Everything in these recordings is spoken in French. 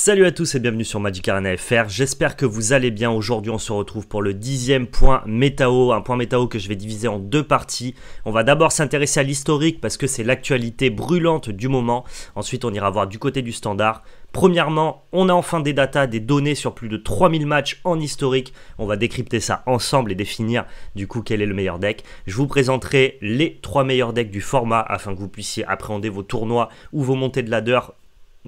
Salut à tous et bienvenue sur Magic Arena FR. J'espère que vous allez bien. Aujourd'hui, on se retrouve pour le dixième point métao, un point métao que je vais diviser en deux parties. On va d'abord s'intéresser à l'historique parce que c'est l'actualité brûlante du moment. Ensuite, on ira voir du côté du standard. Premièrement, on a enfin des datas, des données sur plus de 3000 matchs en historique. On va décrypter ça ensemble et définir du coup quel est le meilleur deck. Je vous présenterai les trois meilleurs decks du format afin que vous puissiez appréhender vos tournois ou vos montées de ladder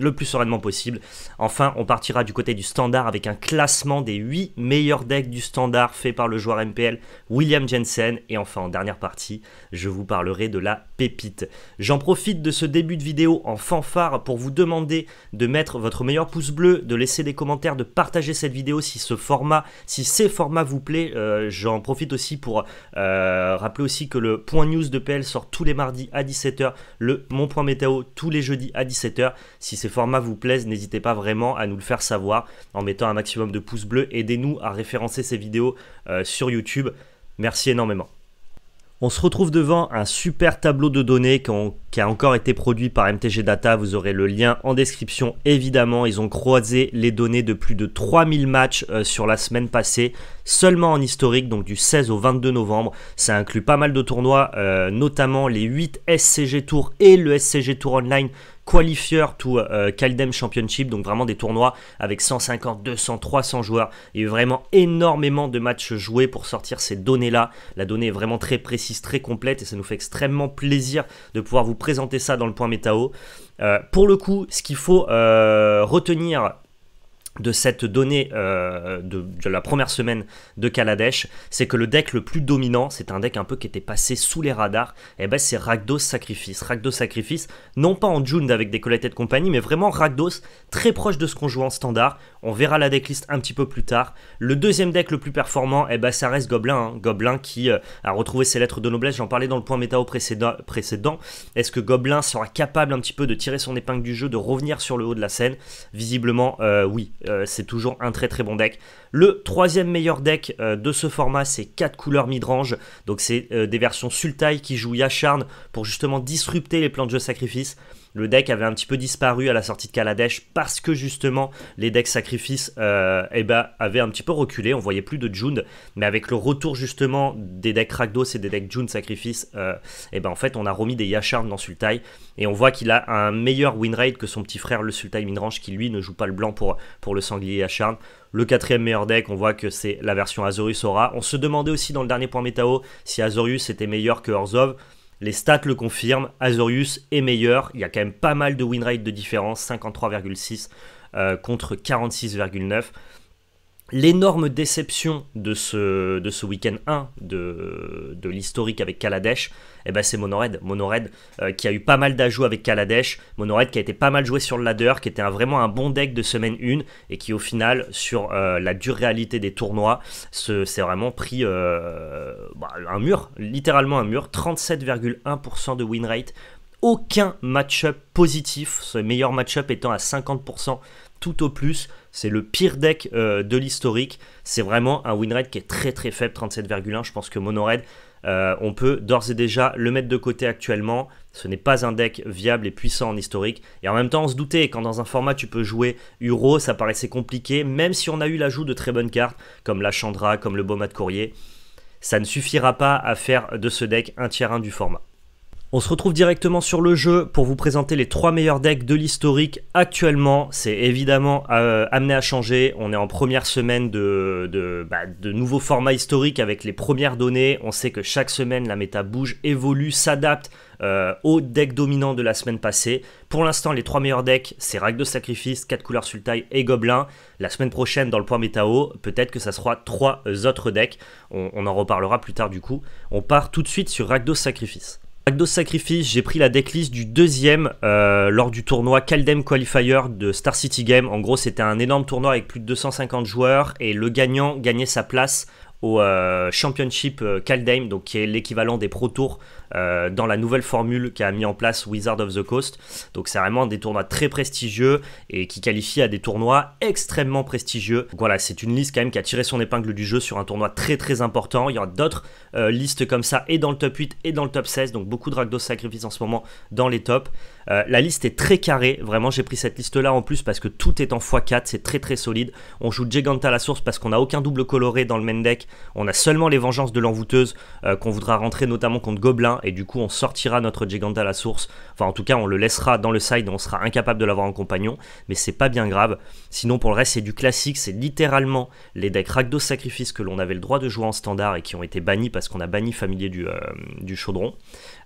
le plus sereinement possible. Enfin, on partira du côté du standard avec un classement des 8 meilleurs decks du standard fait par le joueur MPL William Jensen. Et enfin, en dernière partie, je vous parlerai de la pépite. J'en profite de ce début de vidéo en fanfare pour vous demander de mettre votre meilleur pouce bleu, de laisser des commentaires, de partager cette vidéo si ce format, si ces formats vous plaît. Euh, j'en profite aussi pour euh, rappeler aussi que le point news de PL sort tous les mardis à 17h, le mon point météo tous les jeudis à 17h. Si c'est formats vous plaise, n'hésitez pas vraiment à nous le faire savoir en mettant un maximum de pouces bleus. Aidez-nous à référencer ces vidéos euh, sur YouTube. Merci énormément. On se retrouve devant un super tableau de données qui a encore été produit par MTG Data. Vous aurez le lien en description évidemment. Ils ont croisé les données de plus de 3000 matchs euh, sur la semaine passée, seulement en historique, donc du 16 au 22 novembre. Ça inclut pas mal de tournois, euh, notamment les 8 SCG Tours et le SCG Tour Online qualifier to euh, Kaldem Caldem Championship, donc vraiment des tournois avec 150, 200, 300 joueurs. Il y a eu vraiment énormément de matchs joués pour sortir ces données-là. La donnée est vraiment très précise, très complète et ça nous fait extrêmement plaisir de pouvoir vous présenter ça dans le point métao. Euh, pour le coup, ce qu'il faut euh, retenir de cette donnée euh, de, la première semaine de Kaladesh, c'est que le deck le plus dominant, c'est un deck un peu qui était passé sous les radars, et eh ben c'est Ragdos Sacrifice. Ragdos Sacrifice, non pas en June avec des collettes de compagnie, mais vraiment ragdos très proche de ce qu'on joue en standard, on verra la decklist un petit peu plus tard. Le deuxième deck le plus performant, eh ben, ça reste Goblin, hein. Goblin qui euh, a retrouvé ses lettres de noblesse. J'en parlais dans le point métao précédent. précédent. Est-ce que Goblin sera capable un petit peu de tirer son épingle du jeu, de revenir sur le haut de la scène Visiblement, euh, oui. Euh, c'est toujours un très très bon deck. Le troisième meilleur deck de ce format, c'est 4 couleurs midrange. Donc c'est des versions Sultai qui jouent Yacharn pour justement disrupter les plans de jeu sacrifice le deck avait un petit peu disparu à la sortie de Kaladesh parce que justement les decks Sacrifice euh, eh ben, avaient un petit peu reculé. On voyait plus de June. mais avec le retour justement des decks Rakdos et des decks June sacrifice, euh, eh ben, en fait on a remis des Yasharn dans Sultai et on voit qu'il a un meilleur win rate que son petit frère le Sultai Minrange qui lui ne joue pas le blanc pour, pour le sanglier Yacharn. Le quatrième meilleur deck, on voit que c'est la version Azorius Aura. On se demandait aussi dans le dernier point métao si Azorius était meilleur que Orzhov. Les stats le confirment, Azorius est meilleur, il y a quand même pas mal de win rate de différence, 53,6 euh, contre 46,9 l'énorme déception de ce, de ce week-end 1 de, l'historique avec Kaladesh, et eh ben c'est Monored. Monored euh, qui a eu pas mal d'ajouts avec Kaladesh. Monored qui a été pas mal joué sur le ladder, qui était vraiment un bon deck de semaine 1 et qui au final, sur euh, la dure réalité des tournois, s'est vraiment pris euh, bah, un mur, littéralement un mur. 37,1% de win rate aucun match-up positif, ce meilleur match-up étant à 50% tout au plus. C'est le pire deck euh, de l'historique. C'est vraiment un win qui est très très faible, 37,1. Je pense que Mono euh, on peut d'ores et déjà le mettre de côté actuellement. Ce n'est pas un deck viable et puissant en historique. Et en même temps, on se doutait, quand dans un format tu peux jouer Euro, ça paraissait compliqué, même si on a eu l'ajout de très bonnes cartes, comme la Chandra, comme le Boma de Courrier. Ça ne suffira pas à faire de ce deck un tiers 1 du format. On se retrouve directement sur le jeu pour vous présenter les trois meilleurs decks de l'historique actuellement. C'est évidemment euh, amené à changer. On est en première semaine bah, de, nouveaux formats historiques avec les premières données. On sait que chaque semaine, la méta bouge, évolue, s'adapte aux euh, au deck dominant de la semaine passée. Pour l'instant, les trois meilleurs decks, c'est Rack de Sacrifice, 4 couleurs Sultai et Goblin. La semaine prochaine, dans le point métao, peut-être que ça sera trois autres decks. On, en reparlera plus tard du coup. On part tout de suite sur Rack Sacrifice. Magdo Sacrifice, j'ai pris la decklist du deuxième euh, lors du tournoi Caldem Qualifier de Star City Game. En gros, c'était un énorme tournoi avec plus de 250 joueurs et le gagnant gagnait sa place au euh, Championship Caldame, euh, donc qui est l'équivalent des Pro Tours euh, dans la nouvelle formule qu'a mis en place Wizard of the Coast. Donc c'est vraiment des tournois très prestigieux et qui qualifie à des tournois extrêmement prestigieux. Donc voilà, c'est une liste quand même qui a tiré son épingle du jeu sur un tournoi très très important. Il y aura d'autres euh, listes comme ça et dans le top 8 et dans le top 16. Donc beaucoup de de Sacrifice en ce moment dans les tops. Euh, la liste est très carrée, vraiment j'ai pris cette liste là en plus parce que tout est en x4, c'est très très solide. On joue Giganta à la source parce qu'on n'a aucun double coloré dans le main deck, on a seulement les vengeances de l'envoûteuse euh, qu'on voudra rentrer notamment contre Goblin et du coup on sortira notre Giganta à la source, enfin en tout cas on le laissera dans le side, on sera incapable de l'avoir en compagnon, mais c'est pas bien grave. Sinon pour le reste c'est du classique, c'est littéralement les decks Rakdos Sacrifice que l'on avait le droit de jouer en standard et qui ont été bannis parce qu'on a banni Familier du, euh, du Chaudron.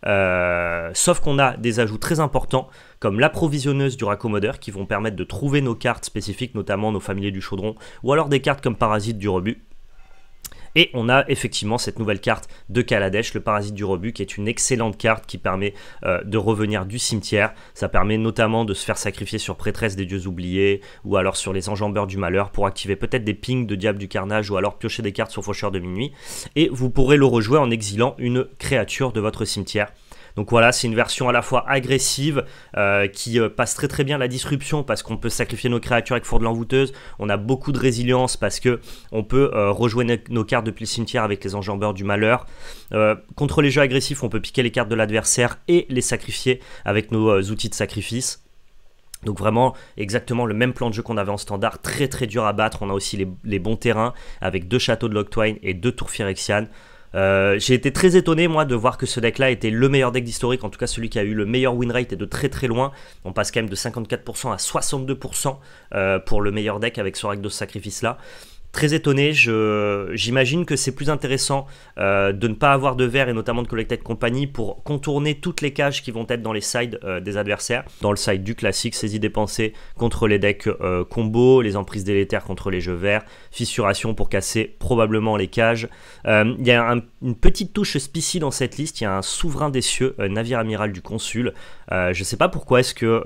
Euh, sauf qu'on a des ajouts très importants comme l'approvisionneuse du raccommodeur qui vont permettre de trouver nos cartes spécifiques, notamment nos familiers du chaudron, ou alors des cartes comme Parasite du rebut. Et on a effectivement cette nouvelle carte de Kaladesh, le parasite du Rebu, qui est une excellente carte qui permet euh, de revenir du cimetière. Ça permet notamment de se faire sacrifier sur prêtresse des dieux oubliés ou alors sur les enjambeurs du malheur pour activer peut-être des pings de diable du carnage ou alors piocher des cartes sur faucheur de minuit. Et vous pourrez le rejouer en exilant une créature de votre cimetière donc voilà, c'est une version à la fois agressive, euh, qui euh, passe très très bien la disruption parce qu'on peut sacrifier nos créatures avec Four de l'Envoûteuse, on a beaucoup de résilience parce que on peut euh, rejouer nos, cartes depuis le cimetière avec les enjambeurs du malheur. contre les jeux agressifs, on peut piquer les cartes de l'adversaire et les sacrifier avec nos outils de sacrifice. Donc vraiment exactement le même plan de jeu qu'on avait en standard, très très dur à battre. On a aussi les, bons terrains avec deux châteaux de Loctwine et deux tours Phyrexian. Euh, j'ai été très étonné, moi, de voir que ce deck-là était le meilleur deck d'historique, en tout cas celui qui a eu le meilleur win rate et de très très loin. On passe quand même de 54% à 62% euh, pour le meilleur deck avec ce rack de sacrifice-là très étonné. J'imagine que c'est plus intéressant euh, de ne pas avoir de verre et notamment de collecter de compagnie pour contourner toutes les cages qui vont être dans les sides euh, des adversaires. Dans le side du classique, saisie dépensée contre les decks euh, combo, les emprises délétères contre les jeux verts, fissuration pour casser probablement les cages. Il y a une petite touche spicy dans cette liste. Il y a un souverain des cieux, navire amiral du consul. je ne sais pas pourquoi est-ce que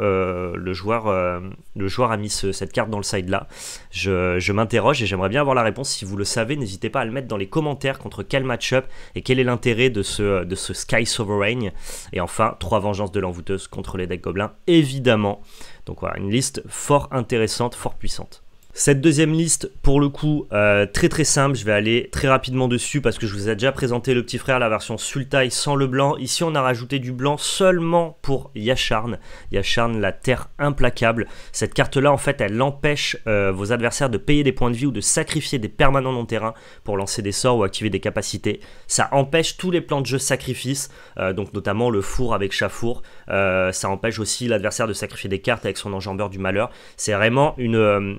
le, joueur, le joueur a mis cette carte dans le side là. je m'interroge et j'aimerais bien avoir la réponse. Si vous le savez, n'hésitez pas à le mettre dans les commentaires contre quel match-up et quel est l'intérêt de ce, de ce Sky Sovereign. Et enfin, trois vengeances de l'envoûteuse contre les decks gobelins, évidemment. Donc voilà, une liste fort intéressante, fort puissante. Cette deuxième liste, pour le coup, euh, très très simple, je vais aller très rapidement dessus parce que je vous ai déjà présenté le petit frère, la version Sultai sans le blanc. Ici, on a rajouté du blanc seulement pour Yacharn. Yacharn, la terre implacable. Cette carte-là, en fait, elle empêche euh, vos adversaires de payer des points de vie ou de sacrifier des permanents non terrain pour lancer des sorts ou activer des capacités. Ça empêche tous les plans de jeu sacrifice, euh, donc notamment le four avec Chafour. ça empêche aussi l'adversaire de sacrifier des cartes avec son enjambeur du malheur. C'est vraiment une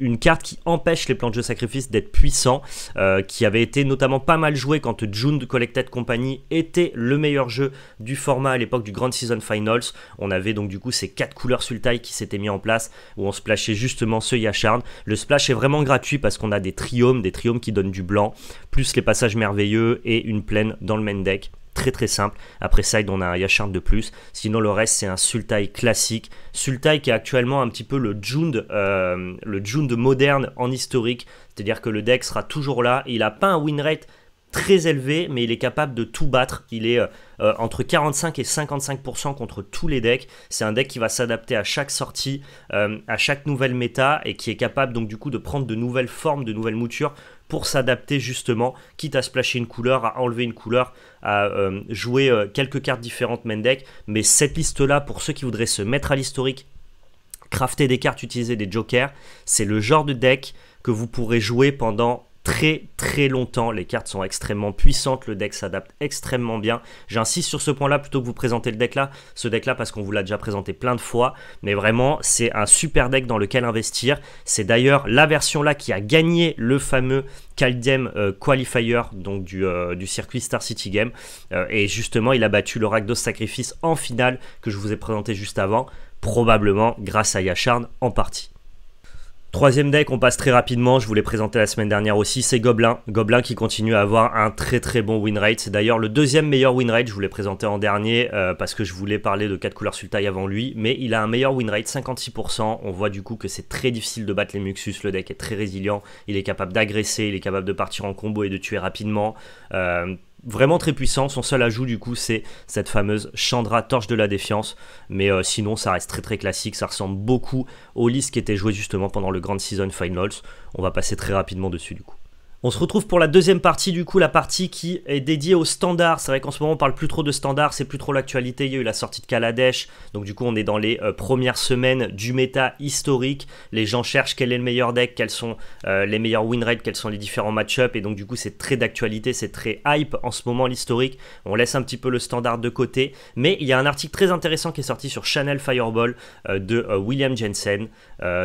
une carte qui empêche les plans de jeu sacrifice d'être puissants, euh, qui avait été notamment pas mal joué quand June Collected Company était le meilleur jeu du format à l'époque du Grand Season Finals. On avait donc du coup ces quatre couleurs Sultai qui s'étaient mis en place où on splashait justement ce Yacharn. Le splash est vraiment gratuit parce qu'on a des triomes, des triomes qui donnent du blanc, plus les passages merveilleux et une plaine dans le main deck très très simple. Après Side, on a un Yashard de plus. Sinon, le reste, c'est un Sultai classique. Sultai qui est actuellement un petit peu le Jund, euh, le Jund moderne en historique. C'est-à-dire que le deck sera toujours là. Il n'a pas un win rate très élevé, mais il est capable de tout battre. Il est euh, euh, entre 45 et 55% contre tous les decks. C'est un deck qui va s'adapter à chaque sortie, à chaque nouvelle méta, et qui est capable donc du coup de prendre de nouvelles formes, de nouvelles moutures pour s'adapter justement, quitte à splasher une couleur, à enlever une couleur, à euh, jouer euh, quelques cartes différentes main deck. Mais cette liste-là, pour ceux qui voudraient se mettre à l'historique, crafter des cartes, utiliser des jokers, c'est le genre de deck que vous pourrez jouer pendant très très longtemps. Les cartes sont extrêmement puissantes, le deck s'adapte extrêmement bien. J'insiste sur ce point-là plutôt que vous présenter le deck là, ce deck là parce qu'on vous l'a déjà présenté plein de fois. Mais vraiment, c'est un super deck dans lequel investir. C'est d'ailleurs la version là qui a gagné le fameux Caldem euh, Qualifier donc euh, du, circuit Star City Game. Euh, et justement, il a battu le de Sacrifice en finale que je vous ai présenté juste avant, probablement grâce à Yacharn en partie. Troisième deck, on passe très rapidement, je vous l'ai présenté la semaine dernière aussi, c'est Goblin. Goblin qui continue à avoir un très très bon win rate. C'est d'ailleurs le deuxième meilleur win rate, je vous l'ai présenté en dernier euh, parce que je voulais parler de 4 couleurs sultai avant lui, mais il a un meilleur win rate, 56%. On voit du coup que c'est très difficile de battre les Muxus, le deck est très résilient, il est capable d'agresser, il est capable de partir en combo et de tuer rapidement. Euh, vraiment très puissant. Son seul ajout, du coup, c'est cette fameuse Chandra Torche de la Défiance. Mais euh, sinon, ça reste très très classique. Ça ressemble beaucoup aux listes qui étaient jouées justement pendant le Grand Season Finals. On va passer très rapidement dessus, du coup. On se retrouve pour la deuxième partie, du coup, la partie qui est dédiée aux standards. C'est vrai qu'en ce moment, on parle plus trop de standards, c'est plus trop l'actualité. Il y a eu la sortie de Kaladesh, donc du coup, on est dans les euh, premières semaines du méta historique. Les gens cherchent quel est le meilleur deck, quels sont euh, les meilleurs win rates, quels sont les différents match-up, et donc du coup, c'est très d'actualité, c'est très hype en ce moment l'historique. On laisse un petit peu le standard de côté, mais il y a un article très intéressant qui est sorti sur Channel Fireball euh, de William Jensen,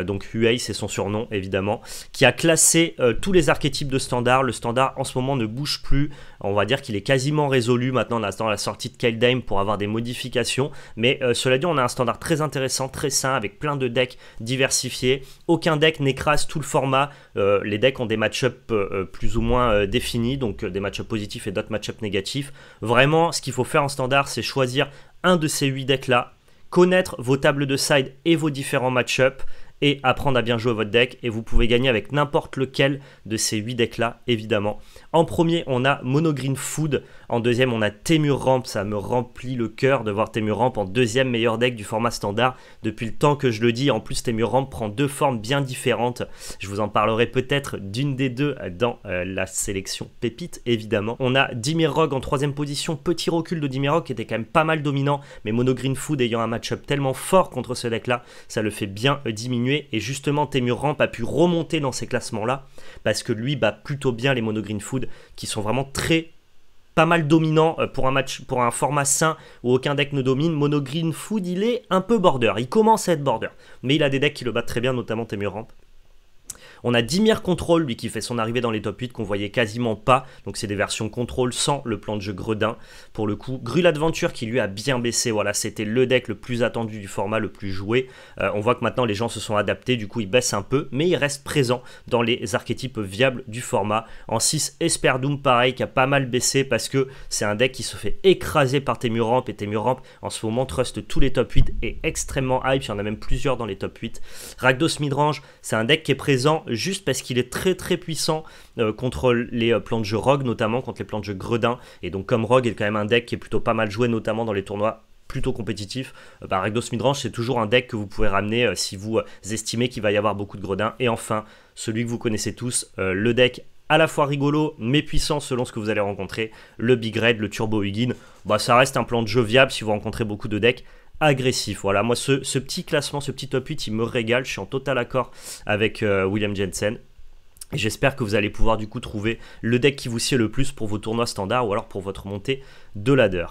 donc UA c'est son surnom évidemment, qui a classé tous les archétypes de standard. Le standard en ce moment ne bouge plus. On va dire qu'il est quasiment résolu. Maintenant, on attend la sortie de Keldheim pour avoir des modifications. Mais euh, cela dit, on a un standard très intéressant, très sain, avec plein de decks diversifiés. Aucun deck n'écrase tout le format. Euh, les decks ont des match-up euh, plus ou moins définis, donc des match positifs et d'autres match ups négatifs. Vraiment, ce qu'il faut faire en standard, c'est choisir un de ces huit decks là, connaître vos tables de side et vos différents match ups et apprendre à bien jouer votre deck. Et vous pouvez gagner avec n'importe lequel de ces 8 decks là, évidemment. En premier, on a Monogreen Food. En deuxième, on a Temur Ramp. Ça me remplit le cœur de voir Temur Ramp en deuxième meilleur deck du format standard depuis le temps que je le dis. En plus, Temur Ramp prend deux formes bien différentes. Je vous en parlerai peut-être d'une des deux dans euh, la sélection pépite, évidemment. On a Dimir Rogue en troisième position. Petit recul de Dimir Rogue qui était quand même pas mal dominant, mais Monogreen Food ayant un match-up tellement fort contre ce deck-là, ça le fait bien euh, diminuer. Et justement, Temur Ramp a pu remonter dans ces classements-là parce que lui bat plutôt bien les Monogreen Food qui sont vraiment très pas mal dominants euh, pour un match, pour un format sain où aucun deck ne domine. Mono Food, il est un peu border. Il commence à être border, mais il a des decks qui le battent très bien, notamment Temuramp on a Dimir Control, lui qui fait son arrivée dans les top 8 qu'on voyait quasiment pas. Donc c'est des versions Control sans le plan de jeu Gredin. Pour le coup, Grul Adventure qui lui a bien baissé. Voilà, c'était le deck le plus attendu du format, le plus joué. Euh, on voit que maintenant les gens se sont adaptés, du coup il baisse un peu, mais il reste présent dans les archétypes viables du format. En 6, doom pareil, qui a pas mal baissé parce que c'est un deck qui se fait écraser par Temuramp et Temuramp en ce moment trust tous les top 8 est extrêmement hype. Il y en a même plusieurs dans les top 8. Ragdos Midrange, c'est un deck qui est présent juste parce qu'il est très très puissant euh, contre les euh, plans de jeu Rogue, notamment contre les plans de jeu Gredin. Et donc, comme Rogue est quand même un deck qui est plutôt pas mal joué, notamment dans les tournois plutôt compétitifs, euh, Bah, Midrange, c'est toujours un deck que vous pouvez ramener si vous estimez qu'il va y avoir beaucoup de Gredin. Et enfin, celui que vous connaissez tous, le deck à la fois rigolo mais puissant selon ce que vous allez rencontrer, le Big Red, le Turbo Huggin. Bah, ça reste un plan de jeu viable si vous rencontrez beaucoup de decks agressif. Voilà, moi ce, petit classement, ce petit top 8, il me régale, je suis en total accord avec euh, William Jensen. J'espère que vous allez pouvoir du coup trouver le deck qui vous sied le plus pour vos tournois standards ou alors pour votre montée de ladder.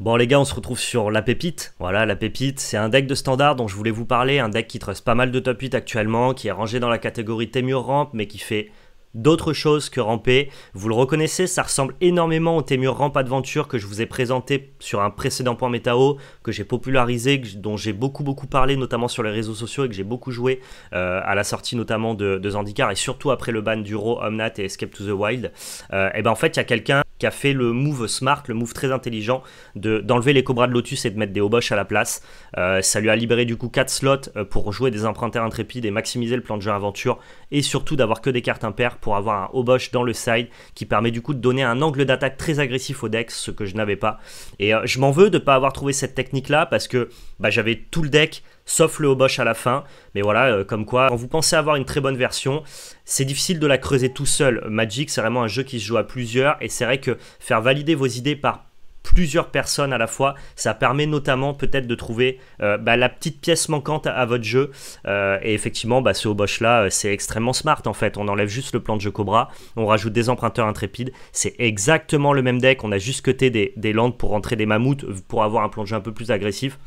Bon les gars, on se retrouve sur la pépite. Voilà, la pépite, c'est un deck de standard dont je voulais vous parler, un deck qui trace pas mal de top 8 actuellement, qui est rangé dans la catégorie Temur Ramp, mais qui fait d'autres choses que ramper. Vous le reconnaissez, ça ressemble énormément au Temur Ramp Adventure que je vous ai présenté sur un précédent point métao, que j'ai popularisé, dont j'ai beaucoup beaucoup parlé, notamment sur les réseaux sociaux et que j'ai beaucoup joué euh, à la sortie notamment de, de, Zandikar et surtout après le ban du d'Uro, Omnat et Escape to the Wild. Euh, et ben en fait, il y a quelqu'un qui a fait le move smart, le move très intelligent d'enlever les cobras de Lotus et de mettre des Obosh à la place. Euh, ça lui a libéré du coup 4 slots pour jouer des emprunteurs intrépides et maximiser le plan de jeu aventure et surtout d'avoir que des cartes impaires pour avoir un Obosh dans le side qui permet du coup de donner un angle d'attaque très agressif au deck, ce que je n'avais pas. Et euh, je m'en veux de ne pas avoir trouvé cette technique là parce que bah, j'avais tout le deck sauf le Obosh à la fin. Mais voilà, euh, comme quoi, quand vous pensez avoir une très bonne version, c'est difficile de la creuser tout seul. Magic, c'est vraiment un jeu qui se joue à plusieurs et c'est vrai que faire valider vos idées par plusieurs personnes à la fois. Ça permet notamment peut-être de trouver euh, bah, la petite pièce manquante à, votre jeu. Euh, et effectivement, bah, ce Obosh là, euh, c'est extrêmement smart en fait. On enlève juste le plan de jeu Cobra, on rajoute des emprunteurs intrépides. C'est exactement le même deck. On a juste coté des, landes pour rentrer des mammouths pour avoir un plan de jeu un peu plus agressif.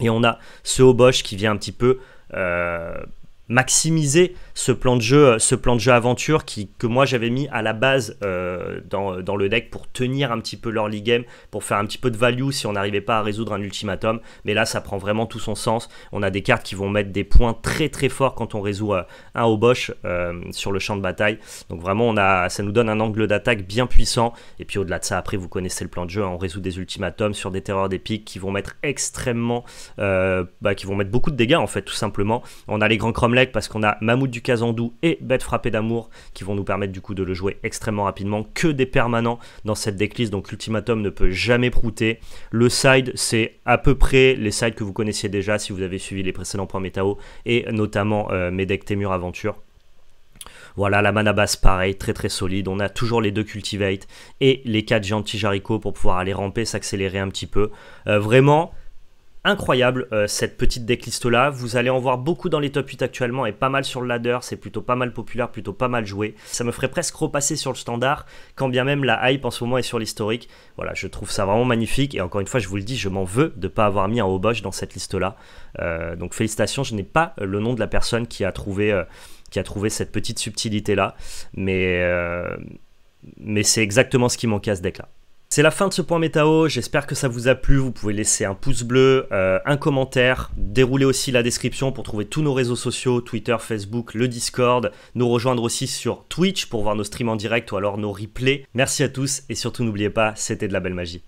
Et on a ce Obosh qui vient un petit peu maximiser ce plan de jeu, ce plan de jeu aventure qui, que moi j'avais mis à la base euh, dans, le deck pour tenir un petit peu l'early game, pour faire un petit peu de value si on n'arrivait pas à résoudre un ultimatum. Mais là, ça prend vraiment tout son sens. On a des cartes qui vont mettre des points très très forts quand on résout euh, un Obosh euh, sur le champ de bataille. Donc vraiment, on a, ça nous donne un angle d'attaque bien puissant. Et puis au-delà de ça, après, vous connaissez le plan de jeu. Hein, on résout des ultimatums sur des terreurs d'épique qui vont mettre extrêmement, bah, qui vont mettre beaucoup de dégâts en fait, tout simplement. On a les grands Cromlech parce qu'on a Mammouth du Kazandou et Bête frappée d'amour qui vont nous permettre du coup de le jouer extrêmement rapidement. Que des permanents dans cette decklist, donc l'ultimatum ne peut jamais prouter. Le side, c'est à peu près les sides que vous connaissiez déjà si vous avez suivi les précédents points métao et notamment euh, mes decks Témur Aventure. Voilà, la mana basse, pareil, très très solide. On a toujours les deux Cultivate et les quatre gentils Jarico pour pouvoir aller ramper, s'accélérer un petit peu. Euh, vraiment, incroyable euh, cette petite decklist là. Vous allez en voir beaucoup dans les top 8 actuellement et pas mal sur le ladder. C'est plutôt pas mal populaire, plutôt pas mal joué. Ça me ferait presque repasser sur le standard quand bien même la hype en ce moment est sur l'historique. Voilà, je trouve ça vraiment magnifique et encore une fois, je vous le dis, je m'en veux de pas avoir mis un hobosh dans cette liste là. Euh, donc félicitations, je n'ai pas euh, le nom de la personne qui a trouvé, qui a trouvé cette petite subtilité là, mais, mais c'est exactement ce qui manquait à ce deck là. C'est la fin de ce point métao, j'espère que ça vous a plu, vous pouvez laisser un pouce bleu, euh, un commentaire, dérouler aussi la description pour trouver tous nos réseaux sociaux, Twitter, Facebook, le Discord, nous rejoindre aussi sur Twitch pour voir nos streams en direct ou alors nos replays. Merci à tous et surtout n'oubliez pas, c'était de la belle magie.